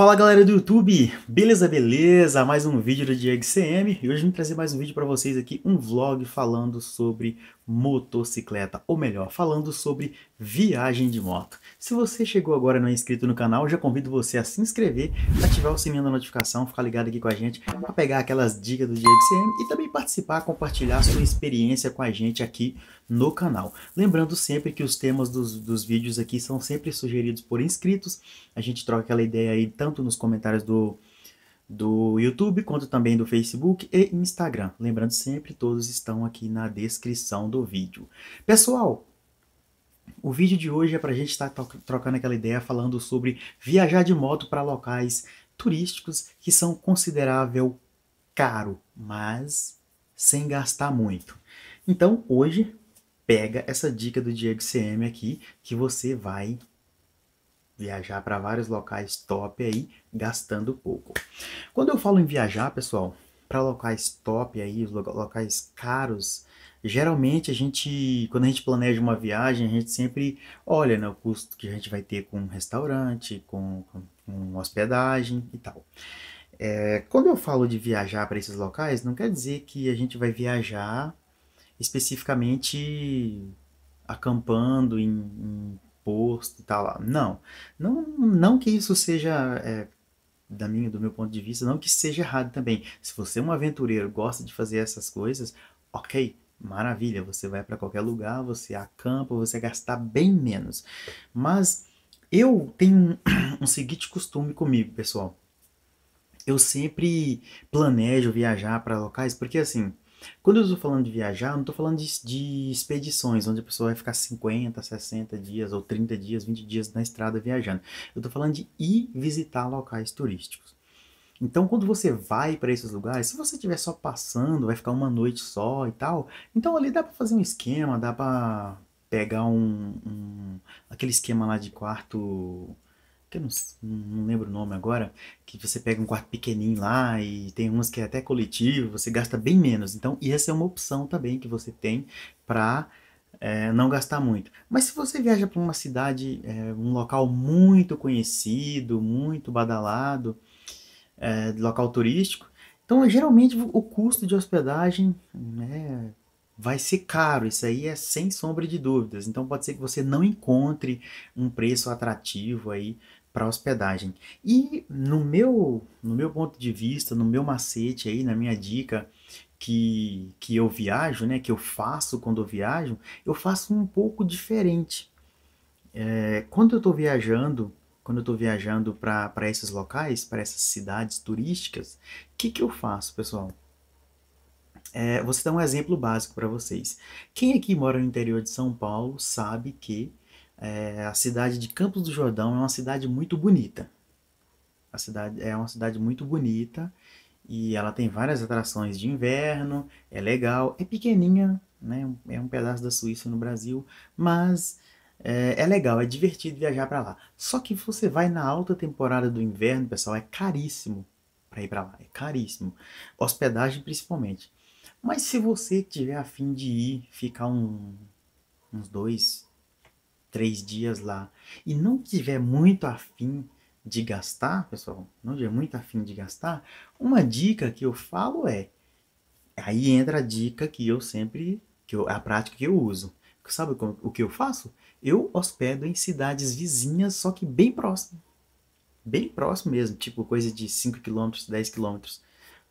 Fala galera do YouTube, beleza, beleza? Mais um vídeo do Diego CM e hoje eu vim trazer mais um vídeo para vocês aqui, um vlog falando sobre motocicleta, ou melhor, falando sobre viagem de moto. Se você chegou agora e não é inscrito no canal, já convido você a se inscrever, ativar o sininho da notificação, ficar ligado aqui com a gente para pegar aquelas dicas do Diego CM e também participar, compartilhar sua experiência com a gente aqui no canal. Lembrando sempre que os temas dos, dos vídeos aqui são sempre sugeridos por inscritos, a gente troca aquela ideia aí tanto tanto nos comentários do, do YouTube quanto também do Facebook e Instagram. Lembrando sempre, todos estão aqui na descrição do vídeo. Pessoal, o vídeo de hoje é para a gente estar tá trocando aquela ideia falando sobre viajar de moto para locais turísticos que são considerável caro, mas sem gastar muito. Então, hoje, pega essa dica do Diego CM aqui que você vai viajar para vários locais top aí, gastando pouco. Quando eu falo em viajar, pessoal, para locais top aí, locais caros, geralmente a gente, quando a gente planeja uma viagem, a gente sempre olha né, o custo que a gente vai ter com restaurante, com, com, com hospedagem e tal. É, quando eu falo de viajar para esses locais, não quer dizer que a gente vai viajar especificamente acampando em, em imposto e tal. Não. não. Não que isso seja. É, da minha, do meu ponto de vista, não que seja errado também. Se você é um aventureiro, gosta de fazer essas coisas, ok, maravilha, você vai para qualquer lugar, você acampa, você vai gastar bem menos. Mas eu tenho um, um seguinte costume comigo, pessoal. Eu sempre planejo viajar para locais, porque assim, quando eu estou falando de viajar, eu não estou falando de, de, expedições, onde a pessoa vai ficar 50, 60 dias, ou 30 dias, 20 dias na estrada viajando. Eu estou falando de ir visitar locais turísticos. Então, quando você vai para esses lugares, se você estiver só passando, vai ficar uma noite só e tal, então ali dá para fazer um esquema, dá para pegar um, um, aquele esquema lá de quarto que eu não, não, lembro o nome agora, que você pega um quarto pequenininho lá e tem umas que é até coletivo, você gasta bem menos. Então, e essa é uma opção também que você tem para é, eh, não gastar muito. Mas se você viaja para uma cidade, é, um local muito conhecido, muito badalado, é, local turístico, então geralmente o custo de hospedagem né, vai ser caro, isso aí é sem sombra de dúvidas. Então pode ser que você não encontre um preço atrativo aí para hospedagem. E no meu, no meu ponto de vista, no meu macete aí, na minha dica que, que eu viajo, né, que eu faço quando eu viajo, eu faço um pouco diferente. É, quando eu estou viajando, quando eu estou viajando para esses locais, para essas cidades turísticas, o que, que eu faço, pessoal? É, vou citar um exemplo básico para vocês. Quem aqui mora no interior de São Paulo sabe que é, a cidade de Campos do Jordão é uma cidade muito bonita. A cidade é uma cidade muito bonita e ela tem várias atrações de inverno, é legal, é pequenininha, né? É um pedaço da Suíça no Brasil, mas é, é legal, é divertido viajar para lá. Só que você vai na alta temporada do inverno, pessoal, é caríssimo para ir para lá, é caríssimo. Hospedagem principalmente. Mas se você tiver fim de ir, ficar um, uns dois, três dias lá, e não tiver muito afim de gastar, pessoal, não tiver muito afim de gastar, uma dica que eu falo é, aí entra a dica que eu sempre, que eu, a prática que eu uso. Sabe como, o que eu faço? Eu hospedo em cidades vizinhas, só que bem próximo. Bem próximo mesmo, tipo coisa de 5 km, 10 km.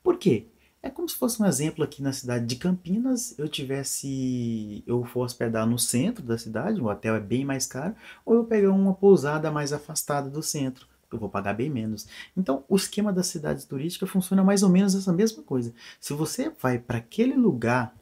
Por quê? É como se fosse um exemplo aqui na cidade de Campinas, eu tivesse, eu for hospedar no centro da cidade, o hotel é bem mais caro, ou eu pegar uma pousada mais afastada do centro, eu vou pagar bem menos. Então, o esquema das cidades turísticas funciona mais ou menos essa mesma coisa. Se você vai para aquele lugar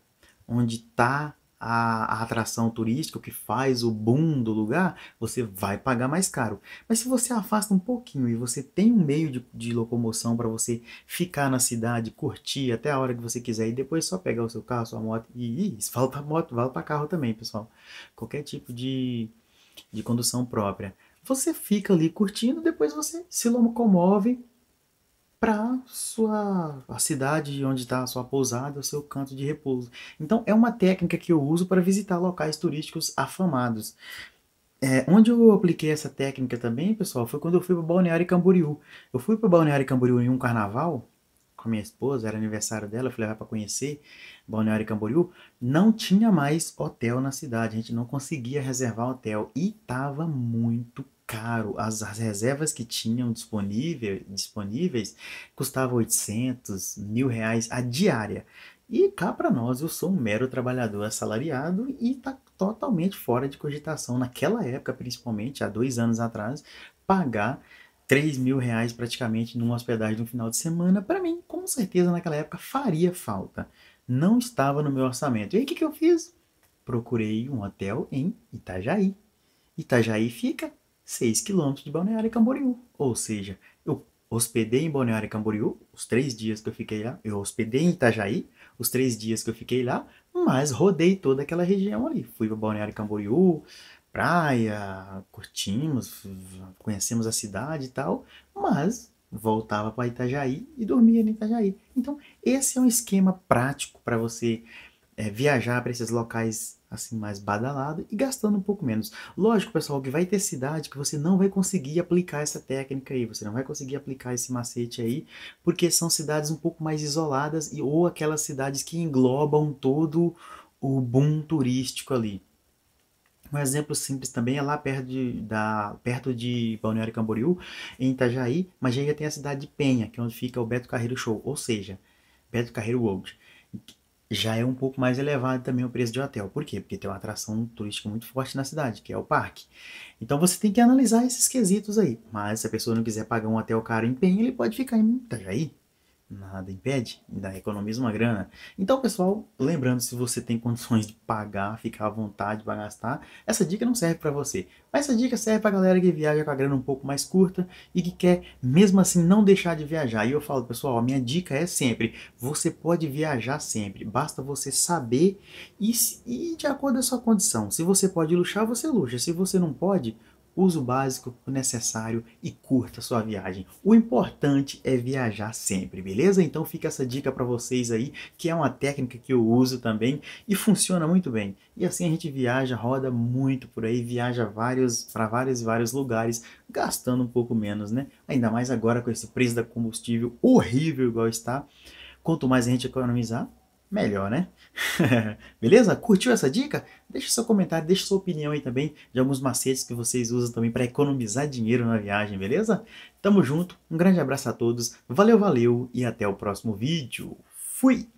onde está a, a, atração turística, o que faz o boom do lugar, você vai pagar mais caro. Mas se você afasta um pouquinho e você tem um meio de, de locomoção para você ficar na cidade, curtir até a hora que você quiser e depois só pegar o seu carro, sua moto e isso vale para moto, vale para carro também, pessoal. Qualquer tipo de, de condução própria. Você fica ali curtindo, depois você se locomove para sua a cidade onde está a sua pousada, o seu canto de repouso. Então é uma técnica que eu uso para visitar locais turísticos afamados. É, onde eu apliquei essa técnica também, pessoal, foi quando eu fui para Balneário Camboriú. Eu fui para Balneário Camboriú em um carnaval com a minha esposa, era aniversário dela, eu fui levar para conhecer Balneário Camboriú. Não tinha mais hotel na cidade, a gente não conseguia reservar hotel e estava muito caro. As, as reservas que tinham disponível, disponíveis custavam 800, mil reais a diária. E cá para nós, eu sou um mero trabalhador assalariado e está totalmente fora de cogitação, naquela época, principalmente, há dois anos atrás, pagar 3 mil reais praticamente numa hospedagem no final de semana, para mim, com certeza, naquela época faria falta. Não estava no meu orçamento. E aí, o que, que eu fiz? Procurei um hotel em Itajaí. Itajaí fica 6 quilômetros de Balneário Camboriú. Ou seja, eu hospedei em Balneário Camboriú os três dias que eu fiquei lá, eu hospedei em Itajaí os três dias que eu fiquei lá, mas rodei toda aquela região ali. Fui para Balneário Camboriú, praia, curtimos, conhecemos a cidade e tal, mas voltava para Itajaí e dormia em Itajaí. Então, esse é um esquema prático para você é, viajar para esses locais assim mais badalado e gastando um pouco menos. Lógico, pessoal, que vai ter cidade que você não vai conseguir aplicar essa técnica aí, você não vai conseguir aplicar esse macete aí, porque são cidades um pouco mais isoladas e ou aquelas cidades que englobam todo o boom turístico ali. Um exemplo simples também é lá perto de, da, perto de Balneário Camboriú, em Itajaí, mas já tem a cidade de Penha, que é onde fica o Beto Carreiro Show, ou seja, Beto Carreiro World já é um pouco mais elevado também o preço de hotel. Por quê? Porque tem uma atração turística muito forte na cidade, que é o parque. Então você tem que analisar esses quesitos aí. Mas se a pessoa não quiser pagar um hotel caro em Penha, ele pode ficar em Itajaí, nada impede, ainda economiza uma grana. Então, pessoal, lembrando, se você tem condições de pagar, ficar à vontade para gastar, essa dica não serve para você. Mas essa dica serve para galera que viaja com a grana um pouco mais curta e que quer, mesmo assim, não deixar de viajar. E eu falo, pessoal, a minha dica é sempre, você pode viajar sempre, basta você saber e, e de acordo com a sua condição. Se você pode luxar, você luxa. Se você não pode, Use o básico, o necessário e curta sua viagem. O importante é viajar sempre, beleza? Então fica essa dica para vocês aí, que é uma técnica que eu uso também e funciona muito bem. E assim a gente viaja, roda muito por aí, viaja vários para vários e vários lugares, gastando um pouco menos, né? Ainda mais agora com esse preço da combustível horrível igual está. Quanto mais a gente economizar, melhor, né? Beleza? Curtiu essa dica? Deixa seu comentário, deixa sua opinião aí também de alguns macetes que vocês usam também para economizar dinheiro na viagem, beleza? Tamo junto, um grande abraço a todos, valeu, valeu e até o próximo vídeo. Fui!